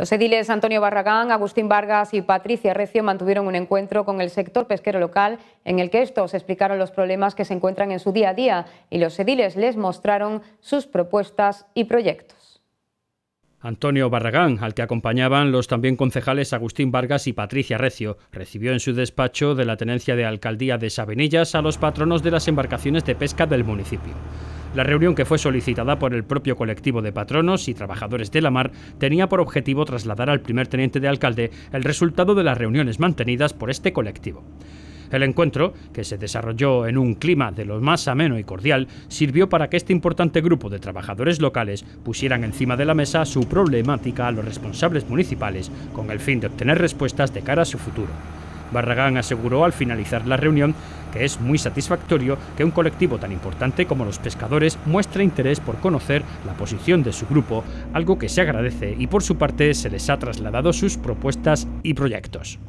Los ediles Antonio Barragán, Agustín Vargas y Patricia Recio mantuvieron un encuentro con el sector pesquero local en el que estos explicaron los problemas que se encuentran en su día a día y los ediles les mostraron sus propuestas y proyectos. Antonio Barragán, al que acompañaban los también concejales Agustín Vargas y Patricia Recio, recibió en su despacho de la Tenencia de Alcaldía de Sabenillas a los patronos de las embarcaciones de pesca del municipio. La reunión que fue solicitada por el propio colectivo de patronos y trabajadores de la mar tenía por objetivo trasladar al primer teniente de alcalde el resultado de las reuniones mantenidas por este colectivo. El encuentro, que se desarrolló en un clima de lo más ameno y cordial, sirvió para que este importante grupo de trabajadores locales pusieran encima de la mesa su problemática a los responsables municipales con el fin de obtener respuestas de cara a su futuro. Barragán aseguró al finalizar la reunión que es muy satisfactorio que un colectivo tan importante como los pescadores muestre interés por conocer la posición de su grupo, algo que se agradece y por su parte se les ha trasladado sus propuestas y proyectos.